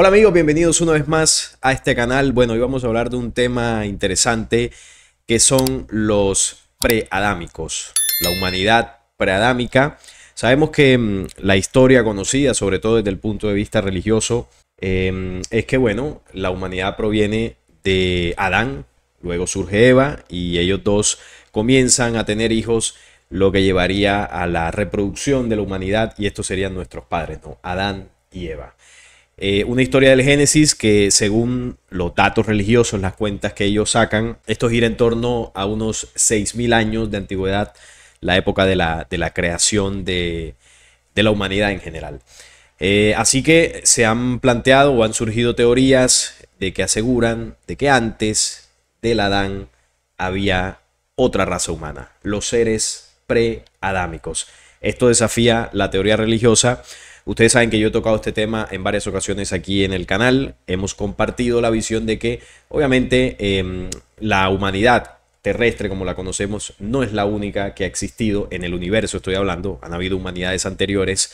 Hola amigos, bienvenidos una vez más a este canal. Bueno, hoy vamos a hablar de un tema interesante que son los preadámicos, la humanidad preadámica. Sabemos que mm, la historia conocida, sobre todo desde el punto de vista religioso, em, es que bueno, la humanidad proviene de Adán, luego surge Eva y ellos dos comienzan a tener hijos lo que llevaría a la reproducción de la humanidad y estos serían nuestros padres, ¿no? Adán y Eva. Eh, una historia del Génesis que según los datos religiosos, las cuentas que ellos sacan, esto gira en torno a unos 6.000 años de antigüedad, la época de la, creación de, la humanidad en general. Eh, así que se han planteado o han surgido teorías de que aseguran de que antes del Adán había otra raza humana, los seres pre-adámicos. Esto desafía la teoría religiosa Ustedes saben que yo he tocado este tema en varias ocasiones aquí en el canal. Hemos compartido la visión de que obviamente em, la humanidad terrestre como la conocemos no es la única que ha existido en el universo, estoy hablando, han habido humanidades anteriores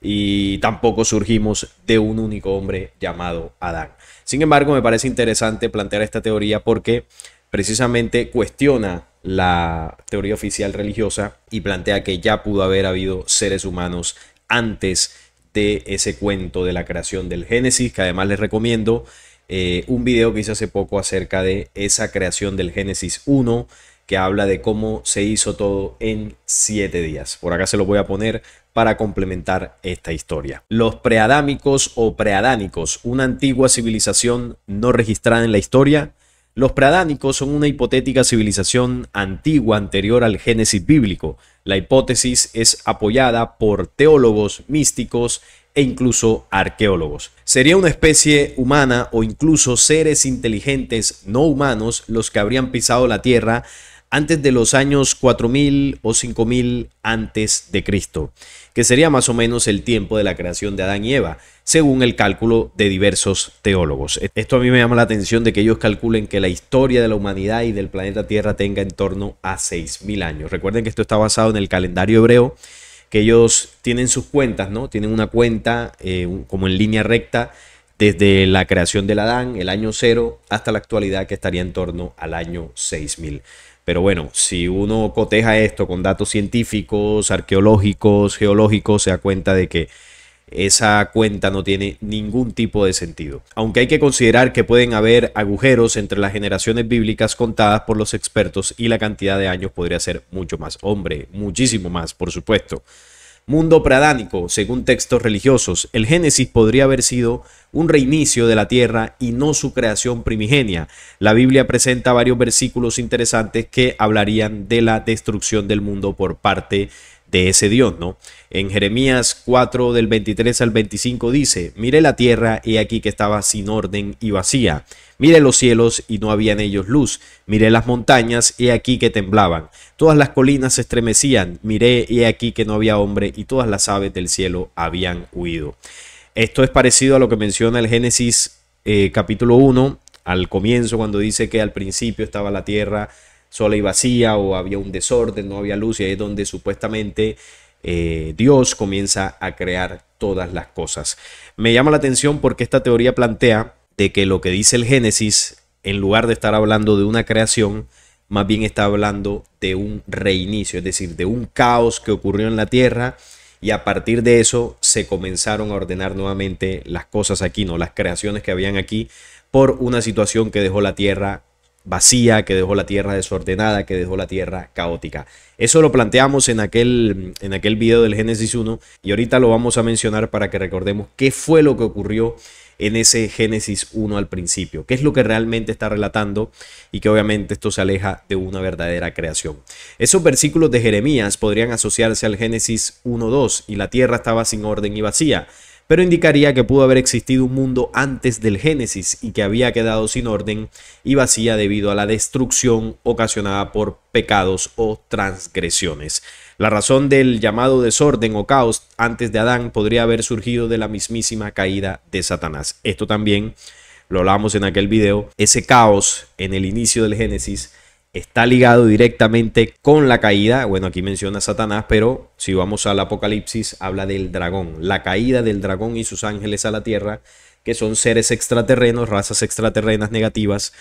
y tampoco surgimos de un único hombre llamado Adán. Sin embargo, me parece interesante plantear esta teoría porque precisamente cuestiona la teoría oficial religiosa y plantea que ya pudo haber habido seres humanos antes ese cuento de la creación del Génesis, que además les recomiendo eh, un video que hice hace poco acerca de esa creación del Génesis 1, que habla de cómo se hizo todo en siete días. Por acá se lo voy a poner para complementar esta historia. Los preadámicos o preadánicos, una antigua civilización no registrada en la historia. Los preadánicos son una hipotética civilización antigua anterior al Génesis bíblico la hipótesis es apoyada por teólogos místicos e incluso arqueólogos. Sería una especie humana o incluso seres inteligentes no humanos los que habrían pisado la Tierra antes de los años 4000 o 5000 antes de Cristo, que sería más o menos el tiempo de la creación de Adán y Eva, según el cálculo de diversos teólogos. Esto a mí me llama la atención de que ellos calculen que la historia de la humanidad y del planeta Tierra tenga en torno a 6000 años. Recuerden que esto está basado en el calendario hebreo, que ellos tienen sus cuentas, ¿no? Tienen una cuenta eh, como en línea recta desde la creación del Adán, el año cero, hasta la actualidad que estaría en torno al año 6000. Pero bueno, si uno coteja esto con datos científicos, arqueológicos, geológicos, se da cuenta de que esa cuenta no tiene ningún tipo de sentido. Aunque hay que considerar que pueden haber agujeros entre las generaciones bíblicas contadas por los expertos y la cantidad de años podría ser mucho más. Hombre, muchísimo más, por supuesto. Mundo pradánico, según textos religiosos, el Génesis podría haber sido un reinicio de la tierra y no su creación primigenia. La Biblia presenta varios versículos interesantes que hablarían de la destrucción del mundo por parte de de ese Dios, ¿no? En Jeremías 4 del 23 al 25 dice, mire la tierra y aquí que estaba sin orden y vacía. Mire los cielos y no habían en ellos luz. Mire las montañas y aquí que temblaban. Todas las colinas se estremecían. Mire y aquí que no había hombre y todas las aves del cielo habían huido. Esto es parecido a lo que menciona el Génesis eh, capítulo 1 al comienzo cuando dice que al principio estaba la tierra sola y vacía o había un desorden, no había luz y ahí es donde supuestamente eh, Dios comienza a crear todas las cosas. Me llama la atención porque esta teoría plantea de que lo que dice el Génesis, en lugar de estar hablando de una creación, más bien está hablando de un reinicio, es decir, de un caos que ocurrió en la tierra y a partir de eso se comenzaron a ordenar nuevamente las cosas aquí, no las creaciones que habían aquí por una situación que dejó la tierra vacía, que dejó la tierra desordenada, que dejó la tierra caótica. Eso lo planteamos en aquel, en aquel video del Génesis 1 y ahorita lo vamos a mencionar para que recordemos qué fue lo que ocurrió en ese Génesis 1 al principio, qué es lo que realmente está relatando y que obviamente esto se aleja de una verdadera creación. Esos versículos de Jeremías podrían asociarse al Génesis 1.2 y la tierra estaba sin orden y vacía pero indicaría que pudo haber existido un mundo antes del Génesis y que había quedado sin orden y vacía debido a la destrucción ocasionada por pecados o transgresiones. La razón del llamado desorden o caos antes de Adán podría haber surgido de la mismísima caída de Satanás. Esto también lo hablamos en aquel video, ese caos en el inicio del Génesis está ligado directamente con la caída. Bueno, aquí menciona Satanás, pero si vamos al Apocalipsis, habla del dragón, la caída del dragón y sus ángeles a la tierra, que son seres extraterrenos, razas extraterrenas negativas,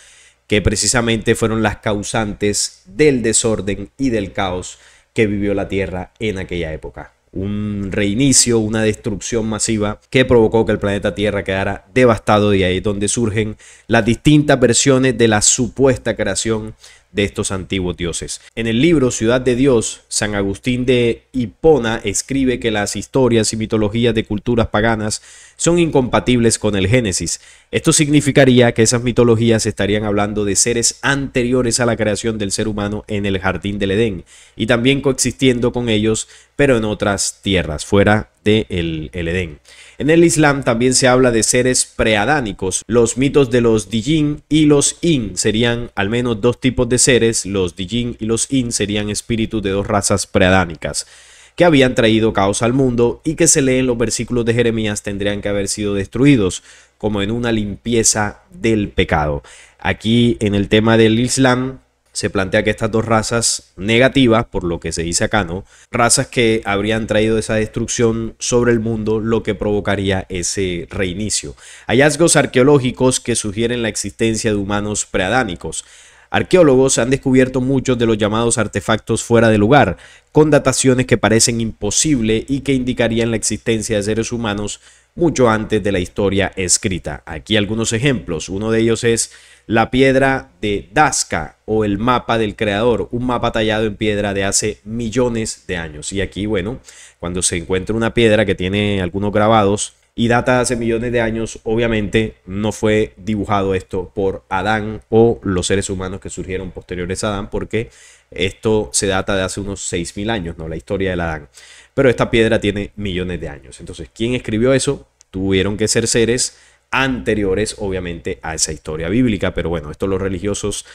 que precisamente fueron las causantes del desorden y del caos que vivió la tierra en aquella época. Un reinicio, una destrucción masiva que provocó que el planeta Tierra quedara devastado y ahí es donde surgen las distintas versiones de la supuesta creación de estos antiguos dioses. En el libro Ciudad de Dios, San Agustín de Hipona escribe que las historias y mitologías de culturas paganas son incompatibles con el Génesis. Esto significaría que esas mitologías estarían hablando de seres anteriores a la creación del ser humano en el jardín del Edén y también coexistiendo con ellos, pero en otras tierras, fuera el Edén. En el Islam también se habla de seres preadánicos. Los mitos de los Dijin y los In serían al menos dos tipos de seres. Los Dijin y los In serían espíritus de dos razas preadánicas que habían traído caos al mundo y que se leen los versículos de Jeremías tendrían que haber sido destruidos, como en una limpieza del pecado. Aquí en el tema del Islam se plantea que estas dos razas negativas, por lo que se dice acá, ¿no? Razas que habrían traído esa destrucción sobre el mundo, lo que provocaría ese reinicio. Hallazgos arqueológicos que sugieren la existencia de humanos preadánicos. Arqueólogos han descubierto muchos de los llamados artefactos fuera de lugar, con dataciones que parecen imposible y que indicarían la existencia de seres humanos mucho antes de la historia escrita. Aquí algunos ejemplos. Uno de ellos es la piedra de Dasca o el mapa del creador, un mapa tallado en piedra de hace millones de años. Y aquí, bueno, cuando se encuentra una piedra que tiene algunos grabados y data de hace millones de años, obviamente no fue dibujado esto por Adán o los seres humanos que surgieron posteriores a Adán, porque esto se data de hace unos 6.000 años, ¿no? La historia del Adán. Pero esta piedra tiene millones de años. Entonces, ¿quién escribió eso? Tuvieron que ser seres anteriores, obviamente, a esa historia bíblica. Pero bueno, esto los religiosos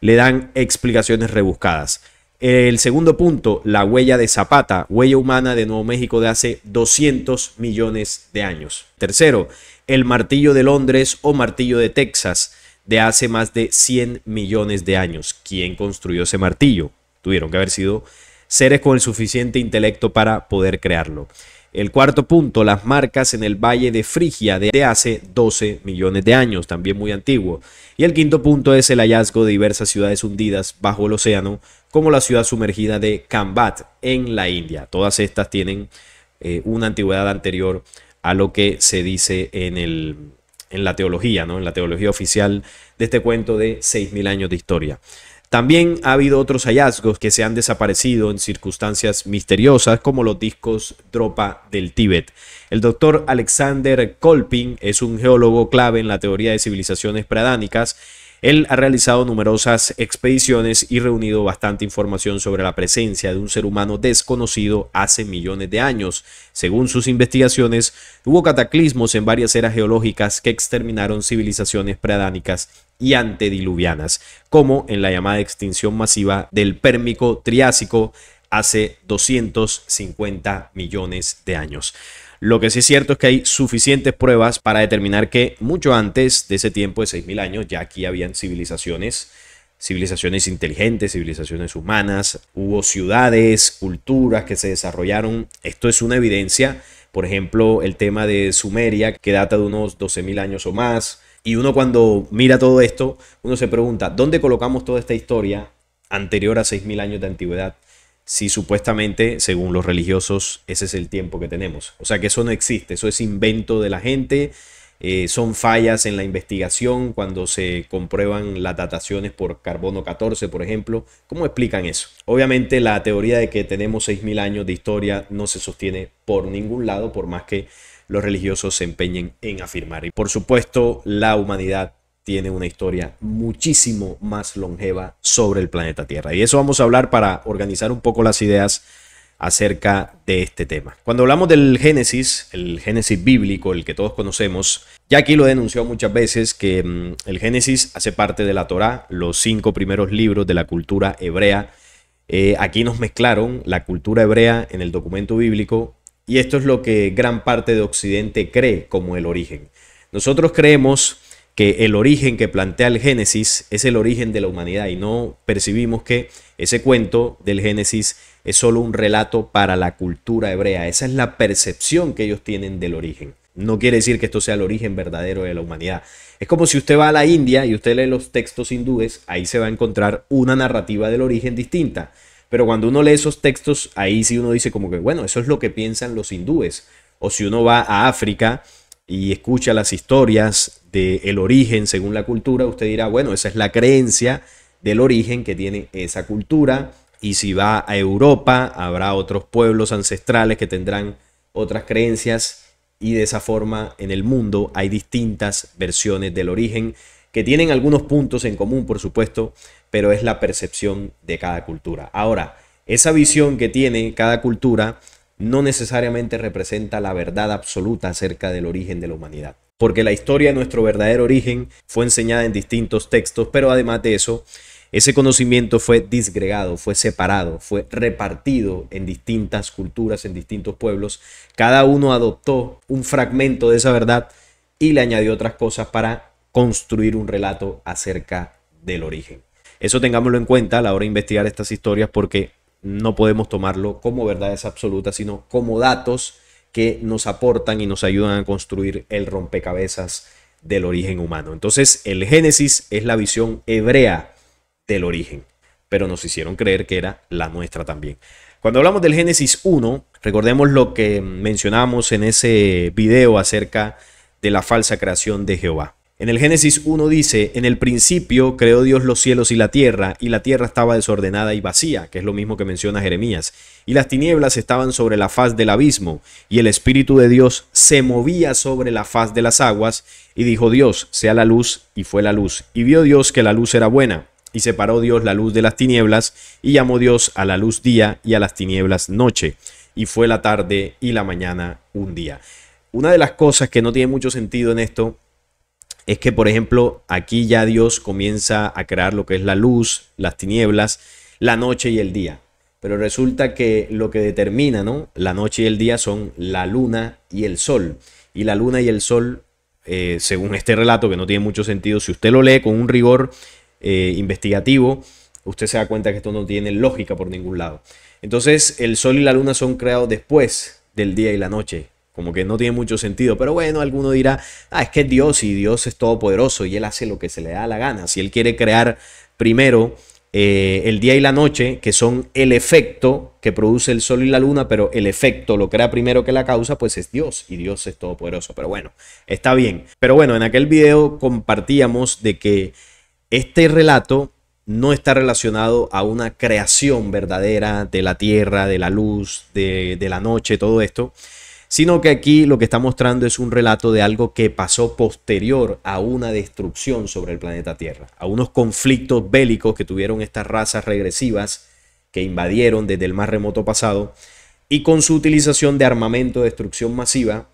le dan explicaciones rebuscadas. El segundo punto, la huella de Zapata, huella humana de Nuevo México de hace 200 millones de años. Tercero, el martillo de Londres o martillo de Texas de hace más de 100 millones de años. ¿Quién construyó ese martillo? Tuvieron que haber sido seres con el suficiente intelecto para poder crearlo. El cuarto punto, las marcas en el Valle de Frigia de hace 12 millones de años, también muy antiguo. Y el quinto punto es el hallazgo de diversas ciudades hundidas bajo el océano, como la ciudad sumergida de Kambat en la India. Todas estas tienen eh, una antigüedad anterior a lo que se dice en, el, en la teología, ¿no? en la teología oficial de este cuento de 6.000 años de historia. También ha habido otros hallazgos que se han desaparecido en circunstancias misteriosas, como los discos Dropa del Tíbet. El doctor Alexander Kolpin es un geólogo clave en la teoría de civilizaciones preadánicas. Él ha realizado numerosas expediciones y reunido bastante información sobre la presencia de un ser humano desconocido hace millones de años. Según sus investigaciones, hubo cataclismos en varias eras geológicas que exterminaron civilizaciones preadánicas y antediluvianas, como en la llamada extinción masiva del Pérmico Triásico hace 250 millones de años. Lo que sí es cierto es que hay suficientes pruebas para determinar que mucho antes de ese tiempo de 6.000 años ya aquí habían civilizaciones, civilizaciones inteligentes, civilizaciones humanas, hubo ciudades, culturas que se desarrollaron. Esto es una evidencia, por ejemplo, el tema de Sumeria que data de unos 12.000 años o más y uno cuando mira todo esto, uno se pregunta, ¿dónde colocamos toda esta historia anterior a 6.000 años de antigüedad? Si supuestamente, según los religiosos, ese es el tiempo que tenemos. O sea que eso no existe, eso es invento de la gente, eh, son fallas en la investigación cuando se comprueban las dataciones por carbono 14, por ejemplo. ¿Cómo explican eso? Obviamente la teoría de que tenemos 6.000 años de historia no se sostiene por ningún lado, por más que los religiosos se empeñen en afirmar. Y por supuesto, la humanidad tiene una historia muchísimo más longeva sobre el planeta Tierra. Y eso vamos a hablar para organizar un poco las ideas acerca de este tema. Cuando hablamos del Génesis, el Génesis bíblico, el que todos conocemos, ya aquí lo denunció muchas veces que mm, el Génesis hace parte de la Torá, los cinco primeros libros de la cultura hebrea. Eh, aquí nos mezclaron la cultura hebrea en el documento bíblico y esto es lo que gran parte de Occidente cree como el origen. Nosotros creemos que el origen que plantea el Génesis es el origen de la humanidad y no percibimos que ese cuento del Génesis es solo un relato para la cultura hebrea. Esa es la percepción que ellos tienen del origen. No quiere decir que esto sea el origen verdadero de la humanidad. Es como si usted va a la India y usted lee los textos hindúes, ahí se va a encontrar una narrativa del origen distinta. Pero cuando uno lee esos textos, ahí sí uno dice como que, bueno, eso es lo que piensan los hindúes. O si uno va a África y escucha las historias del origen según la cultura, usted dirá, bueno, esa es la creencia del origen que tiene esa cultura. Y si va a Europa, habrá otros pueblos ancestrales que tendrán otras creencias. Y de esa forma en el mundo hay distintas versiones del origen que tienen algunos puntos en común, por supuesto, pero es la percepción de cada cultura. Ahora, esa visión que tiene cada cultura no necesariamente representa la verdad absoluta acerca del origen de la humanidad, porque la historia de nuestro verdadero origen fue enseñada en distintos textos, pero además de eso, ese conocimiento fue disgregado, fue separado, fue repartido en distintas culturas, en distintos pueblos. Cada uno adoptó un fragmento de esa verdad y le añadió otras cosas para construir un relato acerca del origen. Eso tengámoslo en cuenta a la hora de investigar estas historias porque no podemos tomarlo como verdades absolutas, sino como datos que nos aportan y nos ayudan a construir el rompecabezas del origen humano. Entonces, el Génesis es la visión hebrea del origen, pero nos hicieron creer que era la nuestra también. Cuando hablamos del Génesis 1, recordemos lo que mencionamos en ese video acerca de la falsa creación de Jehová. En el Génesis 1 dice, en el principio creó Dios los cielos y la tierra, y la tierra estaba desordenada y vacía, que es lo mismo que menciona Jeremías, y las tinieblas estaban sobre la faz del abismo, y el Espíritu de Dios se movía sobre la faz de las aguas, y dijo Dios, sea la luz, y fue la luz, y vio Dios que la luz era buena, y separó Dios la luz de las tinieblas, y llamó Dios a la luz día y a las tinieblas noche, y fue la tarde y la mañana un día. Una de las cosas que no tiene mucho sentido en esto es que, por ejemplo, aquí ya Dios comienza a crear lo que es la luz, las tinieblas, la noche y el día. Pero resulta que lo que determina, La noche y el día son la luna y el sol. Y la luna y el sol, eh, según este relato, que no tiene mucho sentido, si usted lo lee con un rigor eh, investigativo, usted se da cuenta que esto no tiene lógica por ningún lado. Entonces, el sol y la luna son creados después del día y la noche. Como que no tiene mucho sentido. Pero bueno, alguno dirá, ah, es que Dios y Dios es todopoderoso y Él hace lo que se le da la gana. Si Él quiere crear primero eh, el día y la noche, que son el efecto que produce el sol y la luna, pero el efecto lo crea primero que la causa, pues es Dios y Dios es todopoderoso. Pero bueno, está bien. Pero bueno, en aquel video compartíamos de que este relato no está relacionado a una creación verdadera de la tierra, de la luz, de, de la noche, todo esto, sino que aquí lo que está mostrando es un relato de algo que pasó posterior a una destrucción sobre el planeta Tierra, a unos conflictos bélicos que tuvieron estas razas regresivas que invadieron desde el más remoto pasado y con su utilización de armamento de destrucción masiva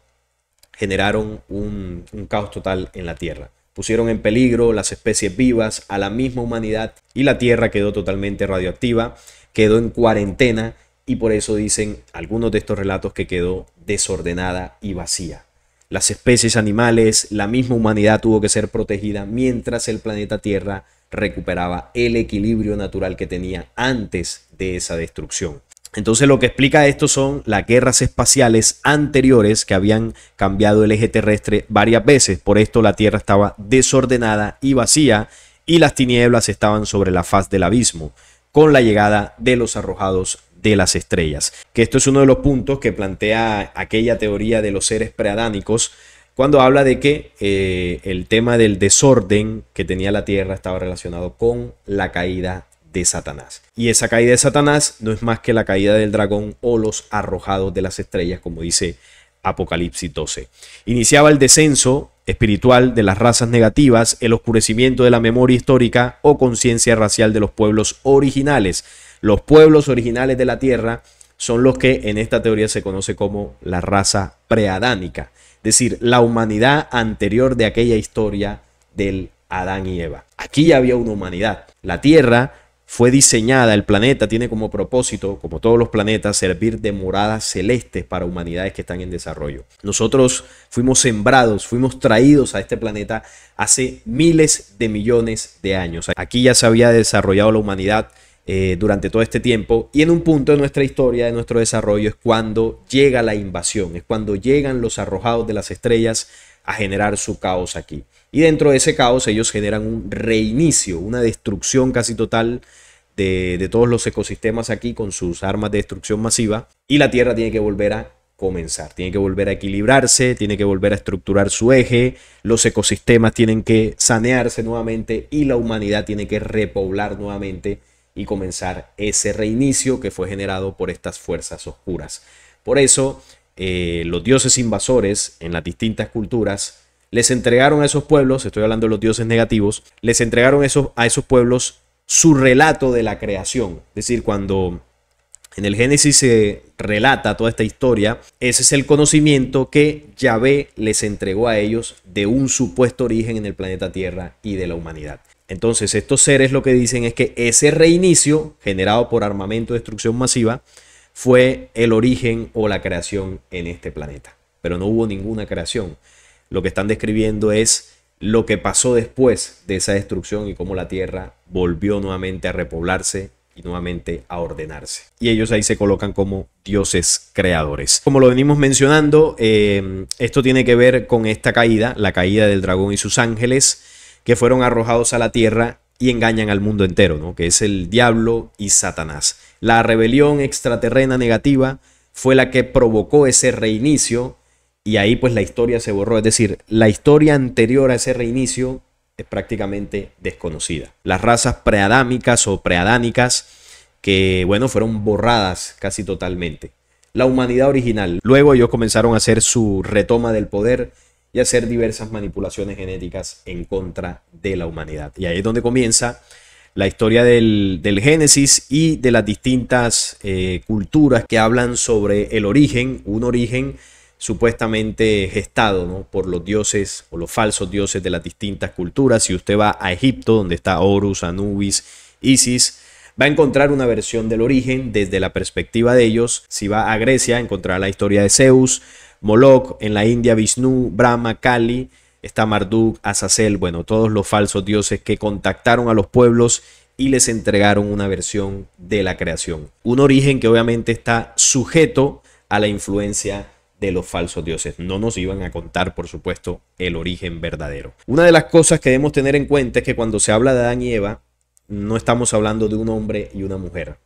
generaron un, caos total en la Tierra pusieron en peligro las especies vivas, a la misma humanidad y la Tierra quedó totalmente radioactiva, quedó en cuarentena y por eso dicen algunos de estos relatos que quedó desordenada y vacía. Las especies animales, la misma humanidad tuvo que ser protegida mientras el planeta Tierra recuperaba el equilibrio natural que tenía antes de esa destrucción. Entonces lo que explica esto son las guerras espaciales anteriores que habían cambiado el eje terrestre varias veces. Por esto la Tierra estaba desordenada y vacía y las tinieblas estaban sobre la faz del abismo con la llegada de los arrojados de las estrellas. Que esto es uno de los puntos que plantea aquella teoría de los seres preadánicos cuando habla de que eh, el tema del desorden que tenía la Tierra estaba relacionado con la caída de Satanás. Y esa caída de Satanás no es más que la caída del dragón o los arrojados de las estrellas, como dice Apocalipsis 12. Iniciaba el descenso espiritual de las razas negativas, el oscurecimiento de la memoria histórica o conciencia racial de los pueblos originales. Los pueblos originales de la Tierra son los que en esta teoría se conoce como la raza preadánica, es decir, la humanidad anterior de aquella historia del Adán y Eva. Aquí ya había una humanidad. La Tierra fue diseñada, el planeta tiene como propósito, como todos los planetas, servir de moradas celestes para humanidades que están en desarrollo. Nosotros fuimos sembrados, fuimos traídos a este planeta hace miles de millones de años. Aquí ya se había desarrollado la humanidad eh, durante todo este tiempo. Y en un punto de nuestra historia, de nuestro desarrollo, es cuando llega la invasión, es cuando llegan los arrojados de las estrellas a generar su caos aquí. Y dentro de ese caos ellos generan un reinicio, una destrucción casi total de, todos los ecosistemas aquí con sus armas de destrucción masiva y la Tierra tiene que volver a comenzar. Tiene que volver a equilibrarse, tiene que volver a estructurar su eje, los ecosistemas tienen que sanearse nuevamente y la humanidad tiene que repoblar nuevamente y comenzar ese reinicio que fue generado por estas fuerzas oscuras. Por eso, eh, los dioses invasores en las distintas culturas les entregaron a esos pueblos, estoy hablando de los dioses negativos, les entregaron a esos pueblos su relato de la creación. Es decir, cuando en el Génesis se relata toda esta historia, ese es el conocimiento que Yahvé les entregó a ellos de un supuesto origen en el planeta Tierra y de la humanidad. Entonces estos seres lo que dicen es que ese reinicio generado por armamento de destrucción masiva fue el origen o la creación en este planeta. Pero no hubo ninguna creación. Lo que están describiendo es lo que pasó después de esa destrucción y cómo la tierra volvió nuevamente a repoblarse y nuevamente a ordenarse. Y ellos ahí se colocan como dioses creadores. Como lo venimos mencionando, em, esto tiene que ver con esta caída, la caída del dragón y sus ángeles, que fueron arrojados a la tierra y engañan al mundo entero, que es el diablo y Satanás. La rebelión extraterrena negativa fue la que provocó ese reinicio y ahí pues la historia se borró, es decir, la historia anterior a ese reinicio es prácticamente desconocida. Las razas preadámicas o preadánicas que bueno, fueron borradas casi totalmente. La humanidad original. Luego ellos comenzaron a hacer su retoma del poder y a hacer diversas manipulaciones genéticas en contra de la humanidad. Y ahí es donde comienza la historia del, del, Génesis y de las distintas eh, culturas que hablan sobre el origen, un origen supuestamente gestado por los dioses o los falsos dioses de las distintas culturas. Si usted va a Egipto, donde está Horus, Anubis, Isis, va a encontrar una versión del origen desde la perspectiva de ellos. Si va a Grecia, encontrará la historia de Zeus, Moloch, en la India Vishnu, Brahma, Kali, está Marduk, Azazel, bueno, todos los falsos dioses que contactaron a los pueblos y les entregaron una versión de la creación. Un origen que obviamente está sujeto a la influencia de los falsos dioses. No nos iban a contar, por supuesto, el origen verdadero. Una de las cosas que debemos tener en cuenta es que cuando se habla de Adán y Eva, no estamos hablando de un hombre y una mujer.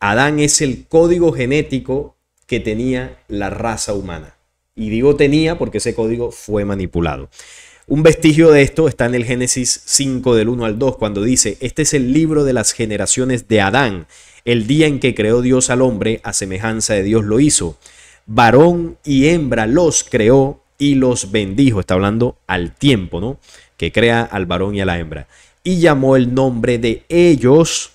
Adán es el código genético que tenía la raza humana. Y digo tenía porque ese código fue manipulado. Un vestigio de esto está en el Génesis 5 del 1 al 2, cuando dice, este es el libro de las generaciones de Adán. El día en que creó Dios al hombre, a semejanza de Dios lo hizo varón y hembra los creó y los bendijo. Está hablando al tiempo, ¿no? Que crea al varón y a la hembra. Y llamó el nombre de ellos.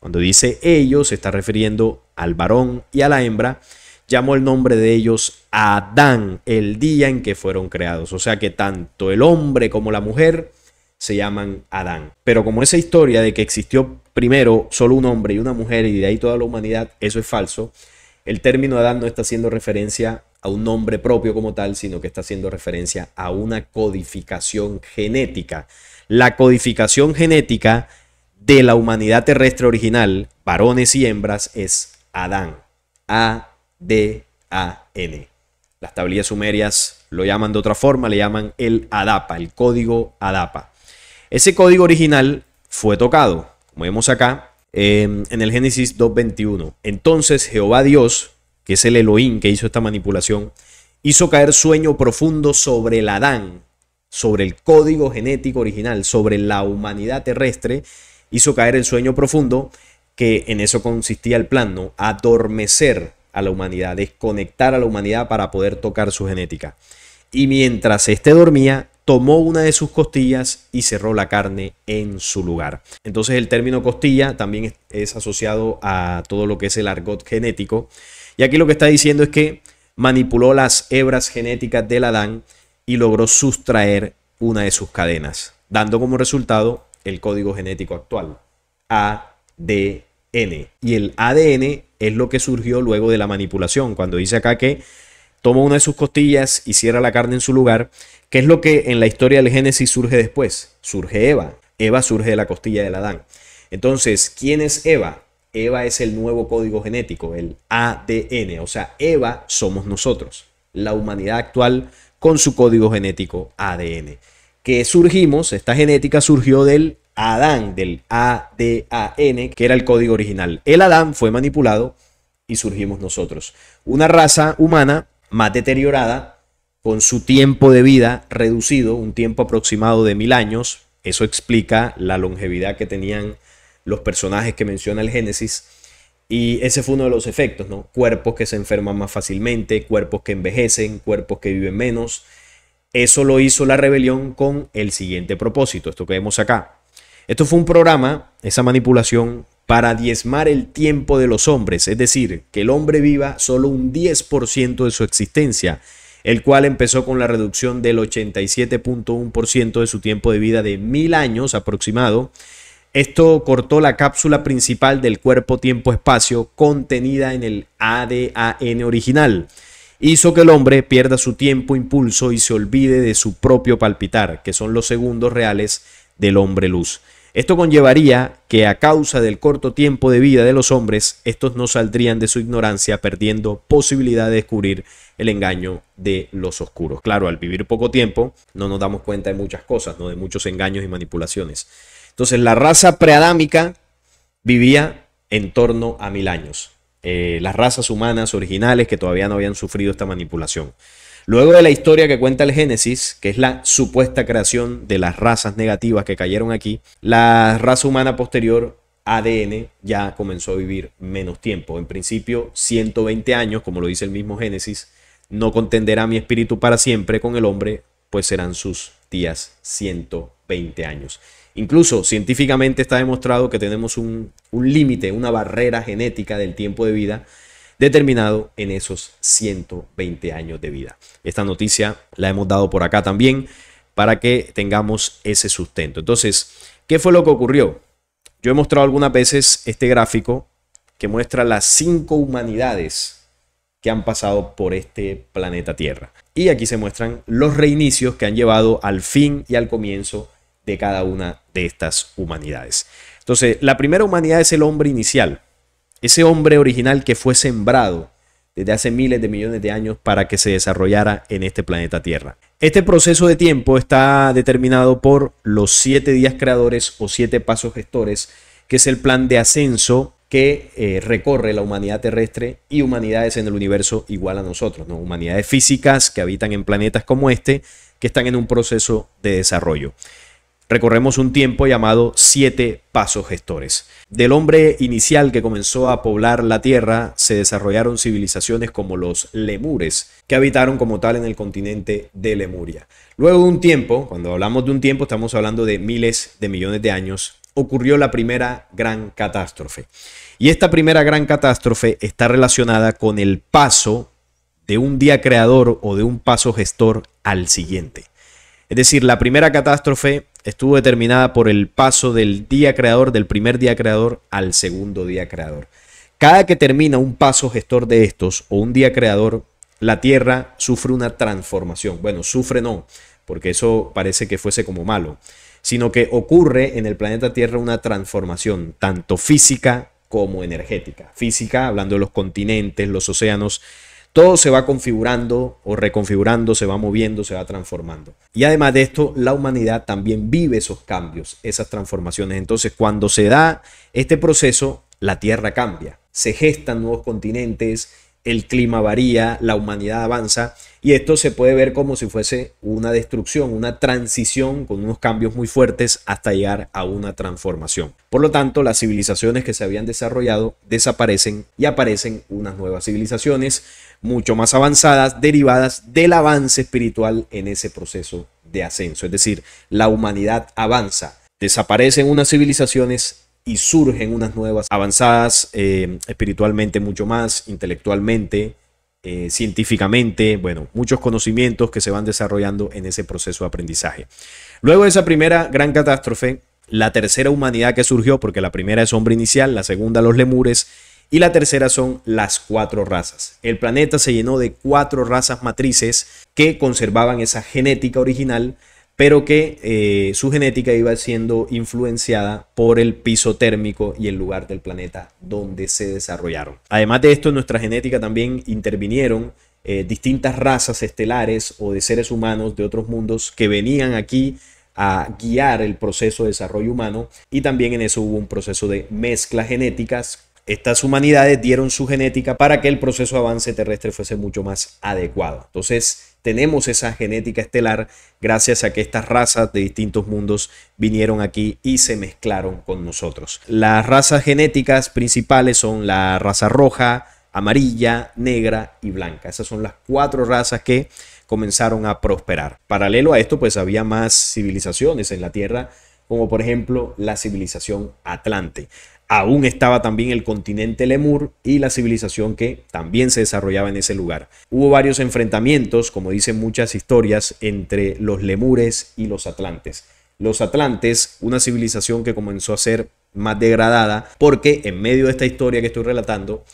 Cuando dice ellos, se está refiriendo al varón y a la hembra. Llamó el nombre de ellos Adán, el día en que fueron creados. O sea que tanto el hombre como la mujer se llaman Adán. Pero como esa historia de que existió primero solo un hombre y una mujer y de ahí toda la humanidad, eso es falso el término Adán no está haciendo referencia a un nombre propio como tal, sino que está haciendo referencia a una codificación genética. La codificación genética de la humanidad terrestre original, varones y hembras, es Adán. A-D-A-N. Las tablillas sumerias lo llaman de otra forma, le llaman el ADAPA, el código ADAPA. Ese código original fue tocado, como vemos acá, Em, en el Génesis 2.21. Entonces Jehová Dios, que es el Elohim que hizo esta manipulación, hizo caer sueño profundo sobre el Adán, sobre el código genético original, sobre la humanidad terrestre, hizo caer el sueño profundo, que en eso consistía el plan, ¿no? Adormecer a la humanidad, desconectar a la humanidad para poder tocar su genética. Y mientras éste dormía, tomó una de sus costillas y cerró la carne en su lugar. Entonces el término costilla también es asociado a todo lo que es el argot genético. Y aquí lo que está diciendo es que manipuló las hebras genéticas del Adán y logró sustraer una de sus cadenas, dando como resultado el código genético actual, ADN. Y el ADN es lo que surgió luego de la manipulación, cuando dice acá que toma una de sus costillas y cierra la carne en su lugar, que es lo que en la historia del Génesis surge después. Surge Eva. Eva surge de la costilla del Adán. Entonces, ¿quién es Eva? Eva es el nuevo código genético, el ADN. O sea, Eva somos nosotros, la humanidad actual con su código genético ADN. Que surgimos, esta genética surgió del Adán, del ADAN, que era el código original. El Adán fue manipulado y surgimos nosotros. Una raza humana más deteriorada, con su tiempo de vida reducido, un tiempo aproximado de mil años. Eso explica la longevidad que tenían los personajes que menciona el Génesis. Y ese fue uno de los efectos, ¿no? Cuerpos que se enferman más fácilmente, cuerpos que envejecen, cuerpos que viven menos. Eso lo hizo la rebelión con el siguiente propósito, esto que vemos acá. Esto fue un programa, esa manipulación para diezmar el tiempo de los hombres, es decir, que el hombre viva solo un 10% de su existencia, el cual empezó con la reducción del 87.1% de su tiempo de vida de mil años aproximado. Esto cortó la cápsula principal del cuerpo tiempo-espacio contenida en el ADAN original. Hizo que el hombre pierda su tiempo impulso y se olvide de su propio palpitar, que son los segundos reales del hombre luz. Esto conllevaría que a causa del corto tiempo de vida de los hombres, estos no saldrían de su ignorancia perdiendo posibilidad de descubrir el engaño de los oscuros. Claro, al vivir poco tiempo no nos damos cuenta de muchas cosas, de muchos engaños y manipulaciones. Entonces la raza preadámica vivía en torno a mil años. Eh, las razas humanas originales que todavía no habían sufrido esta manipulación. Luego de la historia que cuenta el Génesis, que es la supuesta creación de las razas negativas que cayeron aquí, la raza humana posterior ADN ya comenzó a vivir menos tiempo. En principio, 120 años, como lo dice el mismo Génesis, no contenderá mi espíritu para siempre con el hombre, pues serán sus días 120 años. Incluso científicamente está demostrado que tenemos un, un límite, una barrera genética del tiempo de vida determinado en esos 120 años de vida. Esta noticia la hemos dado por acá también para que tengamos ese sustento. Entonces, ¿qué fue lo que ocurrió? Yo he mostrado algunas veces este gráfico que muestra las cinco humanidades que han pasado por este planeta Tierra. Y aquí se muestran los reinicios que han llevado al fin y al comienzo de cada una de estas humanidades. Entonces, la primera humanidad es el hombre inicial, ese hombre original que fue sembrado desde hace miles de millones de años para que se desarrollara en este planeta Tierra. Este proceso de tiempo está determinado por los siete días creadores o siete pasos gestores, que es el plan de ascenso que eh, recorre la humanidad terrestre y humanidades en el universo igual a nosotros, ¿no? humanidades físicas que habitan en planetas como este, que están en un proceso de desarrollo recorremos un tiempo llamado siete pasos gestores. Del hombre inicial que comenzó a poblar la Tierra se desarrollaron civilizaciones como los lemures, que habitaron como tal en el continente de Lemuria. Luego de un tiempo, cuando hablamos de un tiempo estamos hablando de miles de millones de años, ocurrió la primera gran catástrofe. Y esta primera gran catástrofe está relacionada con el paso de un día creador o de un paso gestor al siguiente. Es decir, la primera catástrofe estuvo determinada por el paso del día creador, del primer día creador al segundo día creador. Cada que termina un paso gestor de estos o un día creador, la Tierra sufre una transformación. Bueno, sufre no, porque eso parece que fuese como malo, sino que ocurre en el planeta Tierra una transformación, tanto física como energética. Física, hablando de los continentes, los océanos, todo se va configurando o reconfigurando, se va moviendo, se va transformando. Y además de esto, la humanidad también vive esos cambios, esas transformaciones. Entonces, cuando se da este proceso, la Tierra cambia, se gestan nuevos continentes, el clima varía, la humanidad avanza y esto se puede ver como si fuese una destrucción, una transición con unos cambios muy fuertes hasta llegar a una transformación. Por lo tanto, las civilizaciones que se habían desarrollado desaparecen y aparecen unas nuevas civilizaciones mucho más avanzadas derivadas del avance espiritual en ese proceso de ascenso. Es decir, la humanidad avanza, desaparecen unas civilizaciones y surgen unas nuevas avanzadas eh, espiritualmente mucho más, intelectualmente, eh, científicamente, bueno, muchos conocimientos que se van desarrollando en ese proceso de aprendizaje. Luego de esa primera gran catástrofe, la tercera humanidad que surgió, porque la primera es hombre inicial, la segunda los lemures, y la tercera son las cuatro razas. El planeta se llenó de cuatro razas matrices que conservaban esa genética original, pero que eh, su genética iba siendo influenciada por el piso térmico y el lugar del planeta donde se desarrollaron. Además de esto, en nuestra genética también intervinieron eh, distintas razas estelares o de seres humanos de otros mundos que venían aquí a guiar el proceso de desarrollo humano y también en eso hubo un proceso de mezcla genéticas estas humanidades dieron su genética para que el proceso de avance terrestre fuese mucho más adecuado. Entonces, tenemos esa genética estelar gracias a que estas razas de distintos mundos vinieron aquí y se mezclaron con nosotros. Las razas genéticas principales son la raza roja, amarilla, negra y blanca. Esas son las cuatro razas que comenzaron a prosperar. Paralelo a esto, pues había más civilizaciones en la Tierra, como por ejemplo la civilización Atlante aún estaba también el continente Lemur y la civilización que también se desarrollaba en ese lugar. Hubo varios enfrentamientos, como dicen muchas historias, entre los Lemures y los Atlantes. Los Atlantes, una civilización que comenzó a ser más degradada, porque en medio de esta historia que estoy relatando,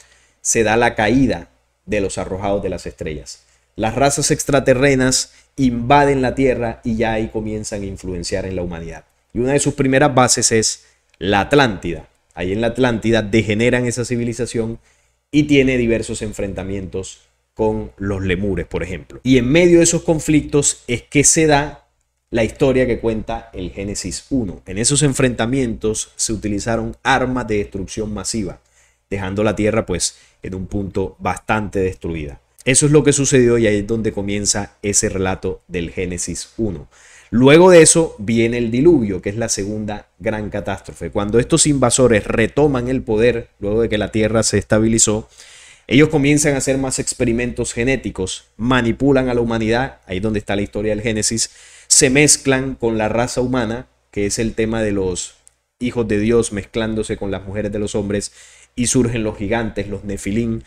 se da la caída de los arrojados de las estrellas. Las razas extraterrenas invaden la Tierra y ya ahí comienzan a influenciar en la humanidad. Y una de sus primeras bases es la Atlántida ahí en la Atlántida, degeneran esa civilización y tiene diversos enfrentamientos con los lemures, por ejemplo. Y en medio de esos conflictos es que se da la historia que cuenta el Génesis 1. En esos enfrentamientos se utilizaron armas de destrucción masiva, dejando la Tierra pues en un punto bastante destruida. Eso es lo que sucedió y ahí es donde comienza ese relato del Génesis 1. Luego de eso viene el diluvio, que es la segunda gran catástrofe. Cuando estos invasores retoman el poder, luego de que la Tierra se estabilizó, ellos comienzan a hacer más experimentos genéticos, manipulan a la humanidad, ahí es donde está la historia del Génesis, se mezclan con la raza humana, que es el tema de los hijos de Dios mezclándose con las mujeres de los hombres, y surgen los gigantes, los nefilín,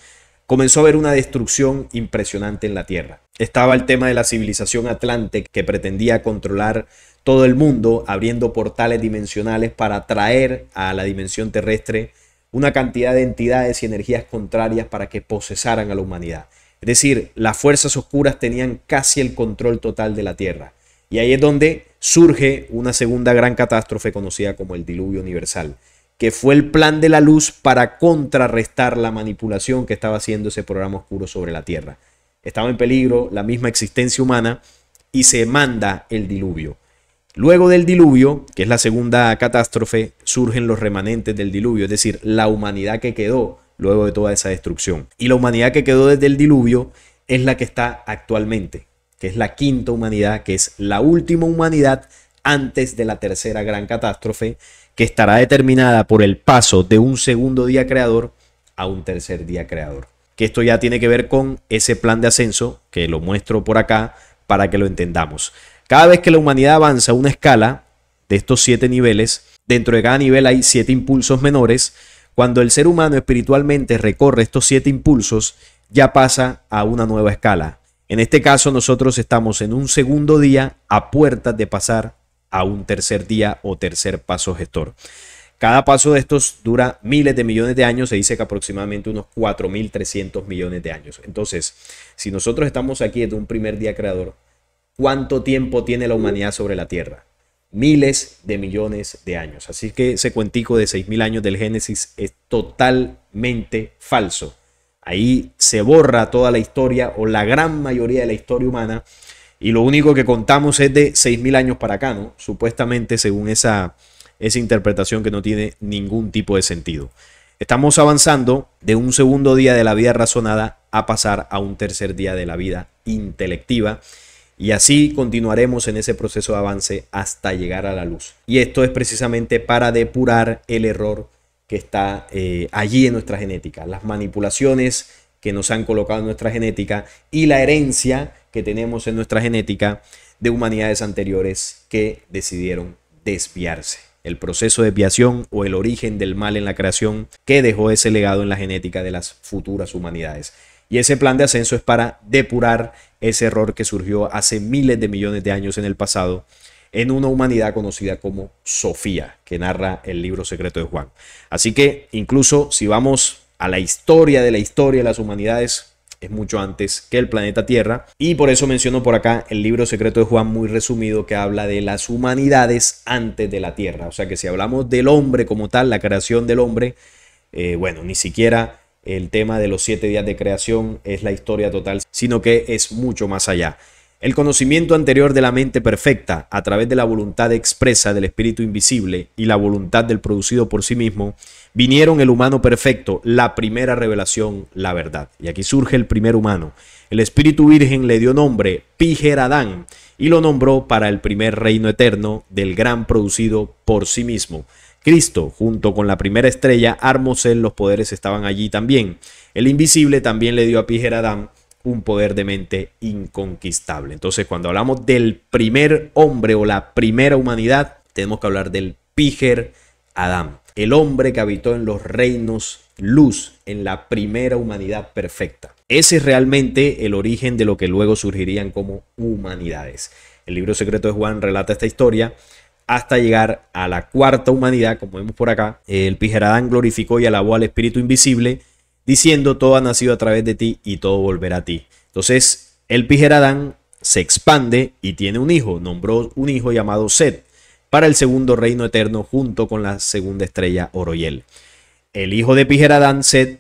comenzó a haber una destrucción impresionante en la Tierra. Estaba el tema de la civilización atlante que pretendía controlar todo el mundo, abriendo portales dimensionales para atraer a la dimensión terrestre una cantidad de entidades y energías contrarias para que posesaran a la humanidad. Es decir, las fuerzas oscuras tenían casi el control total de la Tierra. Y ahí es donde surge una segunda gran catástrofe conocida como el diluvio universal que fue el plan de la luz para contrarrestar la manipulación que estaba haciendo ese programa oscuro sobre la Tierra. Estaba en peligro la misma existencia humana y se manda el diluvio. Luego del diluvio, que es la segunda catástrofe, surgen los remanentes del diluvio, es decir, la humanidad que quedó luego de toda esa destrucción. Y la humanidad que quedó desde el diluvio es la que está actualmente, que es la quinta humanidad, que es la última humanidad antes de la tercera gran catástrofe, que estará determinada por el paso de un segundo día creador a un tercer día creador. Que esto ya tiene que ver con ese plan de ascenso, que lo muestro por acá para que lo entendamos. Cada vez que la humanidad avanza una escala de estos siete niveles, dentro de cada nivel hay siete impulsos menores. Cuando el ser humano espiritualmente recorre estos siete impulsos, ya pasa a una nueva escala. En este caso nosotros estamos en un segundo día a puertas de pasar a un tercer día o tercer paso gestor. Cada paso de estos dura miles de millones de años, se dice que aproximadamente unos 4.300 millones de años. Entonces, si nosotros estamos aquí en un primer día creador, ¿cuánto tiempo tiene la humanidad sobre la Tierra? Miles de millones de años. Así que ese cuentico de 6.000 años del Génesis es totalmente falso. Ahí se borra toda la historia o la gran mayoría de la historia humana y lo único que contamos es de 6.000 años para acá, ¿no? Supuestamente, según esa, esa interpretación que no tiene ningún tipo de sentido. Estamos avanzando de un segundo día de la vida razonada a pasar a un tercer día de la vida intelectiva. Y así continuaremos en ese proceso de avance hasta llegar a la luz. Y esto es precisamente para depurar el error que está eh, allí en nuestra genética, las manipulaciones que nos han colocado en nuestra genética y la herencia que tenemos en nuestra genética de humanidades anteriores que decidieron desviarse. El proceso de desviación o el origen del mal en la creación que dejó ese legado en la genética de las futuras humanidades. Y ese plan de ascenso es para depurar ese error que surgió hace miles de millones de años en el pasado en una humanidad conocida como Sofía, que narra el libro secreto de Juan. Así que incluso si vamos a la historia de la historia de las humanidades es mucho antes que el planeta Tierra. Y por eso menciono por acá el libro secreto de Juan muy resumido que habla de las humanidades antes de la Tierra. O sea que si hablamos del hombre como tal, la creación del hombre, eh, bueno, ni siquiera el tema de los siete días de creación es la historia total, sino que es mucho más allá. El conocimiento anterior de la mente perfecta, a través de la voluntad expresa del espíritu invisible y la voluntad del producido por sí mismo, vinieron el humano perfecto, la primera revelación, la verdad. Y aquí surge el primer humano. El espíritu virgen le dio nombre Pijeradán y lo nombró para el primer reino eterno del gran producido por sí mismo. Cristo, junto con la primera estrella, Armosel, los poderes estaban allí también. El invisible también le dio a Pijeradán un poder de mente inconquistable. Entonces, cuando hablamos del primer hombre o la primera humanidad, tenemos que hablar del Píger Adán, el hombre que habitó en los reinos luz, en la primera humanidad perfecta. Ese es realmente el origen de lo que luego surgirían como humanidades. El libro secreto de Juan relata esta historia hasta llegar a la cuarta humanidad, como vemos por acá. El Píger Adán glorificó y alabó al espíritu invisible diciendo todo ha nacido a través de ti y todo volverá a ti. Entonces, el Pijeradán se expande y tiene un hijo, nombró un hijo llamado Set para el segundo reino eterno junto con la segunda estrella Oroyel. El hijo de Pijeradán, Set,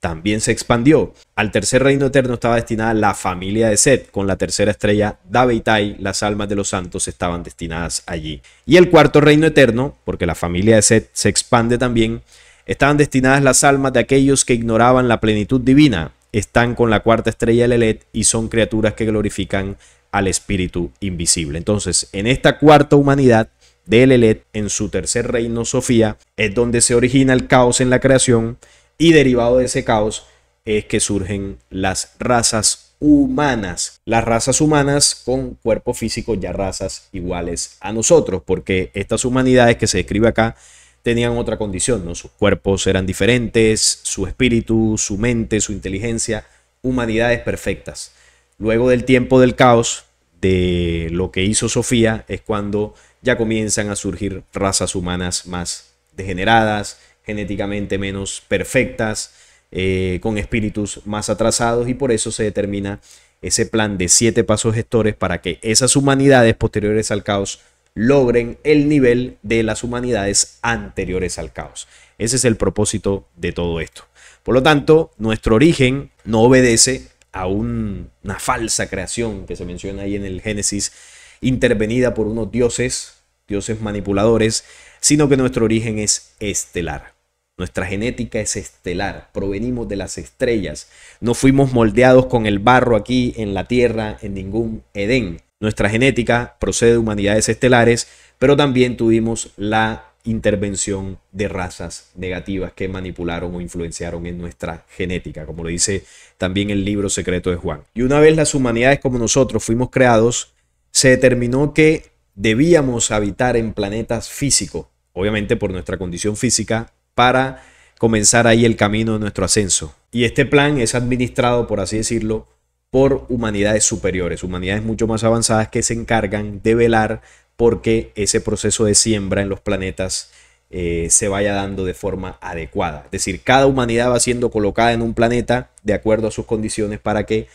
también se expandió. Al tercer reino eterno estaba destinada la familia de Set, con la tercera estrella Dabeitai, las almas de los santos estaban destinadas allí. Y el cuarto reino eterno, porque la familia de Set se expande también, estaban destinadas las almas de aquellos que ignoraban la plenitud divina, están con la cuarta estrella Lelet y son criaturas que glorifican al espíritu invisible. Entonces, en esta cuarta humanidad de Lelet, en su tercer reino Sofía, es donde se origina el caos en la creación y derivado de ese caos es que surgen las razas humanas. Las razas humanas con cuerpo físico ya razas iguales a nosotros, porque estas humanidades que se describe acá tenían otra condición, ¿no? Sus cuerpos eran diferentes, su espíritu, su mente, su inteligencia, humanidades perfectas. Luego del tiempo del caos, de lo que hizo Sofía, es cuando ya comienzan a surgir razas humanas más degeneradas, genéticamente menos perfectas, eh, con espíritus más atrasados y por eso se determina ese plan de siete pasos gestores para que esas humanidades posteriores al caos logren el nivel de las humanidades anteriores al caos. Ese es el propósito de todo esto. Por lo tanto, nuestro origen no obedece a una falsa creación que se menciona ahí en el Génesis, intervenida por unos dioses, dioses manipuladores, sino que nuestro origen es estelar. Nuestra genética es estelar, provenimos de las estrellas, no fuimos moldeados con el barro aquí en la tierra en ningún Edén. Nuestra genética procede de humanidades estelares, pero también tuvimos la intervención de razas negativas que manipularon o influenciaron en nuestra genética, como lo dice también el libro secreto de Juan. Y una vez las humanidades como nosotros fuimos creados, se determinó que debíamos habitar en planetas físicos, obviamente por nuestra condición física, para comenzar ahí el camino de nuestro ascenso. Y este plan es administrado, por así decirlo, por humanidades superiores, humanidades mucho más avanzadas que se encargan de velar porque ese proceso de siembra en los planetas eh, se vaya dando de forma adecuada. Es decir, cada humanidad va siendo colocada en un planeta de acuerdo a sus condiciones para que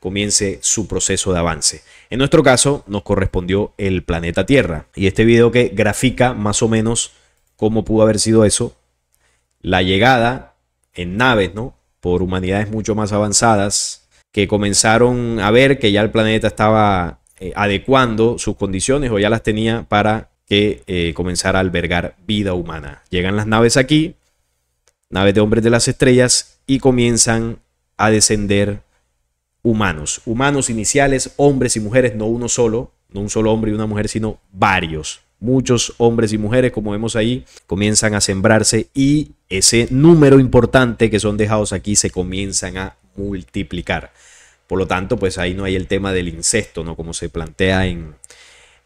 comience su proceso de avance. En nuestro caso nos correspondió el planeta Tierra y este video que grafica más o menos cómo pudo haber sido eso, la llegada en naves, ¿no? Por humanidades mucho más avanzadas que comenzaron a ver que ya el planeta estaba eh, adecuando sus condiciones o ya las tenía para que eh, comenzara a albergar vida humana. Llegan las naves aquí, naves de hombres de las estrellas, y comienzan a descender humanos. Humanos iniciales, hombres y mujeres, no uno solo, no un solo hombre y una mujer, sino varios. Muchos hombres y mujeres, como vemos ahí, comienzan a sembrarse y ese número importante que son dejados aquí se comienzan a multiplicar. Por lo tanto, pues ahí no hay el tema del incesto, ¿no? Como se plantea en,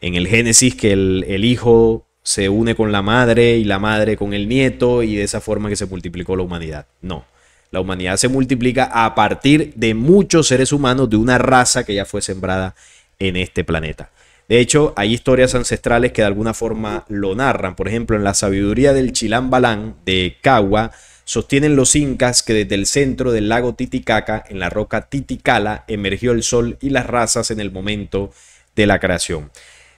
en el Génesis, que el, el, hijo se une con la madre y la madre con el nieto y de esa forma que se multiplicó la humanidad. No, la humanidad se multiplica a partir de muchos seres humanos de una raza que ya fue sembrada en este planeta. De hecho, hay historias ancestrales que de alguna forma lo narran. Por ejemplo, en la sabiduría del Chilán Balán de Cagua, Sostienen los incas que desde el centro del lago Titicaca, en la roca Titicala, emergió el sol y las razas en el momento de la creación.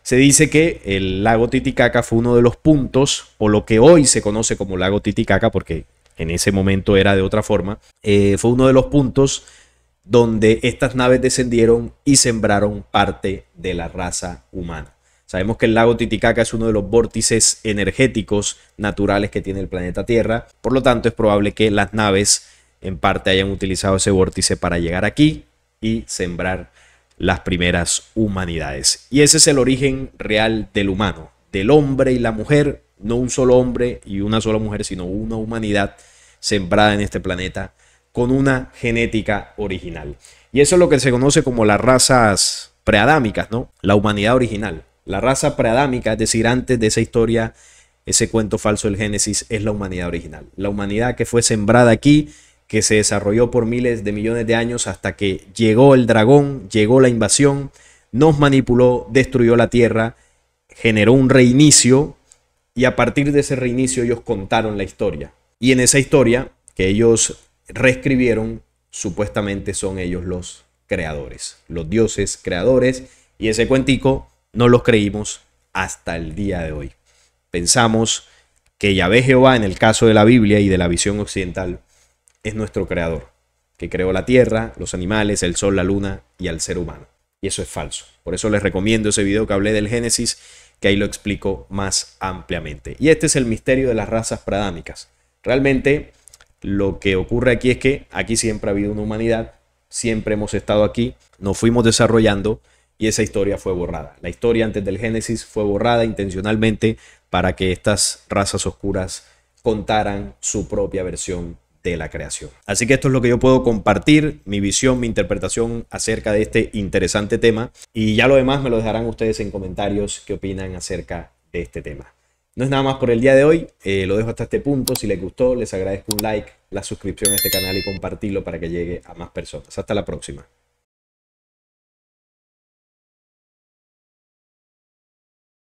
Se dice que el lago Titicaca fue uno de los puntos, o lo que hoy se conoce como lago Titicaca, porque en ese momento era de otra forma, eh, fue uno de los puntos donde estas naves descendieron y sembraron parte de la raza humana. Sabemos que el lago Titicaca es uno de los vórtices energéticos naturales que tiene el planeta Tierra, por lo tanto es probable que las naves en parte hayan utilizado ese vórtice para llegar aquí y sembrar las primeras humanidades. Y ese es el origen real del humano, del hombre y la mujer, no un solo hombre y una sola mujer, sino una humanidad sembrada en este planeta con una genética original. Y eso es lo que se conoce como las razas preadámicas, ¿no? La humanidad original. La raza preadámica, es decir, antes de esa historia, ese cuento falso del Génesis, es la humanidad original. La humanidad que fue sembrada aquí, que se desarrolló por miles de millones de años hasta que llegó el dragón, llegó la invasión, nos manipuló, destruyó la tierra, generó un reinicio y a partir de ese reinicio ellos contaron la historia. Y en esa historia que ellos reescribieron, supuestamente son ellos los creadores, los dioses creadores. Y ese cuentico no los creímos hasta el día de hoy. Pensamos que Yahvé Jehová, en el caso de la Biblia y de la visión occidental, es nuestro creador, que creó la tierra, los animales, el sol, la luna y al ser humano. Y eso es falso. Por eso les recomiendo ese video que hablé del Génesis, que ahí lo explico más ampliamente. Y este es el misterio de las razas pradámicas. Realmente lo que ocurre aquí es que aquí siempre ha habido una humanidad, siempre hemos estado aquí, nos fuimos desarrollando, y esa historia fue borrada. La historia antes del Génesis fue borrada intencionalmente para que estas razas oscuras contaran su propia versión de la creación. Así que esto es lo que yo puedo compartir, mi visión, mi interpretación acerca de este interesante tema y ya lo demás me lo dejarán ustedes en comentarios qué opinan acerca de este tema. No es nada más por el día de hoy, eh, lo dejo hasta este punto, si les gustó les agradezco un like, la suscripción a este canal y compartirlo para que llegue a más personas. Hasta la próxima.